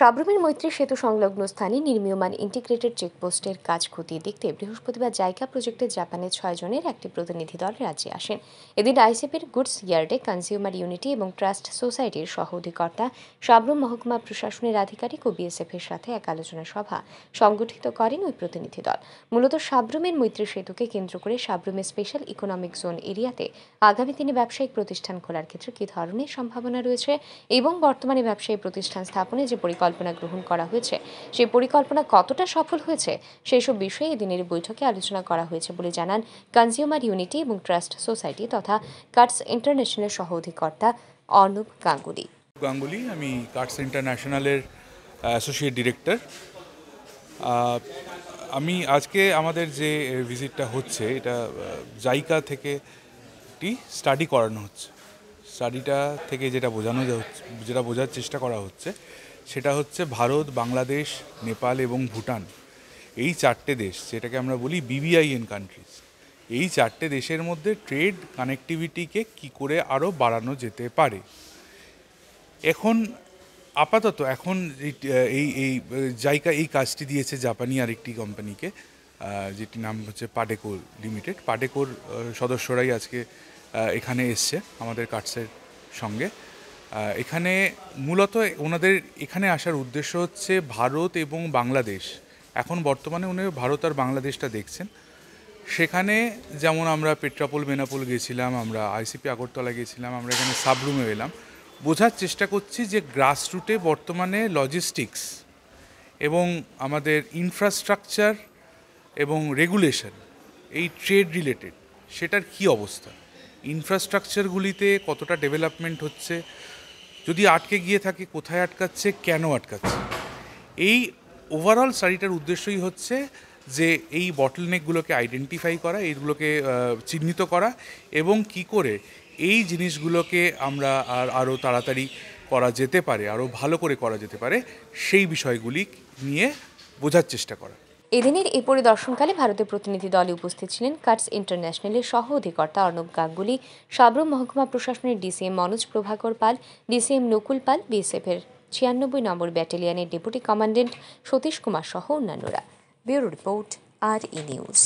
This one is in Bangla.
সাবরুমের মৈত্রী সেতু সংলগ্ন স্থানে নির্মীয়মান ইন্টিগ্রেটেড চেকপোস্টের কাজ খতিয়ে দেখতে বৃহস্পতিবার জায়গা প্রজেক্টের জাপানের ছয়জনের একটি প্রতিনিধি দল রাজ্যে আসেন এদিন আইসিপির গুডস ইয়ার্ডে কনজিউমার ইউনিটি এবং ট্রাস্ট সোসাইটির সহ অধিকর্তা সাবরুম মহকুমা প্রশাসনের আধিকারিক ও এর সাথে এক আলোচনা সভা সংগঠিত করেন ওই প্রতিনিধি দল মূলত সাবরুমের মৈত্রী সেতুকে কেন্দ্র করে সাবরুমের স্পেশাল ইকোনমিক জোন এরিয়াতে আগামী দিনে ব্যবসায়িক প্রতিষ্ঠান খোলার ক্ষেত্রে কী ধরনের সম্ভাবনা রয়েছে এবং বর্তমানে ব্যবসায়ী প্রতিষ্ঠান স্থাপনে যে পরিকল্পনা পরিকল্পনা গ্রহণ করা হয়েছে সেই পরিকল্পনা কতটা সফল হয়েছে সব বিষয়ে এদিনের বৈঠকে আলোচনা করা হয়েছে বলে জানান কনজিউমার ইউনিটি এবং ট্রাস্ট সোসাইটি তথা কাটস ইন্টারন্যাশনাল সহ অধিকর্তা অর্ণব গাঙ্গুলি গাঙ্গুলি আমি কাটস ইন্টারন্যাশনালের অ্যাসোসিয়েট ডিরেক্টর আমি আজকে আমাদের যে ভিজিটটা হচ্ছে এটা জাইকা থেকে একটি স্টাডি করানো হচ্ছে স্টাডিটা থেকে যেটা বোঝানো যেটা বোঝার চেষ্টা করা হচ্ছে সেটা হচ্ছে ভারত বাংলাদেশ নেপাল এবং ভুটান এই চারটে দেশ যেটাকে আমরা বলি বিবিআইএন কান্ট্রিজ এই চারটে দেশের মধ্যে ট্রেড কানেকটিভিটিকে কি করে আরও বাড়ানো যেতে পারে এখন আপাতত এখন এই এই জাইকা এই কাজটি দিয়েছে জাপানি আরেকটি কোম্পানিকে যেটির নাম হচ্ছে পাডেকো লিমিটেড পাডেকোর সদস্যরাই আজকে এখানে এসছে আমাদের কাটসের সঙ্গে এখানে মূলত ওনাদের এখানে আসার উদ্দেশ্য হচ্ছে ভারত এবং বাংলাদেশ এখন বর্তমানে উনি ভারত আর বাংলাদেশটা দেখছেন সেখানে যেমন আমরা পেট্রাপোল বেনাপোল গেছিলাম আমরা আইসিপি আগরতলা গেছিলাম আমরা এখানে সাবরুমে এলাম বোঝার চেষ্টা করছি যে গ্রাসরুটে বর্তমানে লজিস্টিক্স এবং আমাদের ইনফ্রাস্ট্রাকচার এবং রেগুলেশন এই ট্রেড রিলেটেড সেটার কি অবস্থা ইনফ্রাস্ট্রাকচারগুলিতে কতটা ডেভেলপমেন্ট হচ্ছে যদি আটকে গিয়ে থাকে কোথায় আটকাচ্ছে কেন আটকাচ্ছে এই ওভারঅল স্টাডিটার উদ্দেশ্যই হচ্ছে যে এই বটলনেকগুলোকে আইডেন্টিফাই করা এইগুলোকে চিহ্নিত করা এবং কি করে এই জিনিসগুলোকে আমরা আর আরও তাড়াতাড়ি করা যেতে পারে আরও ভালো করে করা যেতে পারে সেই বিষয়গুলি নিয়ে বোঝার চেষ্টা করা এদিনের এই পরিদর্শনকালে ভারতের প্রতিনিধি দলে উপস্থিত ছিলেন কাটস ইন্টারন্যাশনালের সহ অধিকর্তা অর্ণব গাঙ্গুলি সাবরুম মহকুমা প্রশাসনের ডিসিএম মনোজ প্রভাকর পাল ডিসিএম নকুল পাল বিএসএফের ছিয়ানব্বই নম্বর ব্যাটালিয়ানের ডেপুটি কমান্ডেন্ট সতীশ কুমার সহ অন্যান্যরা ব্যুরো রিপোর্ট আর ই নিউজ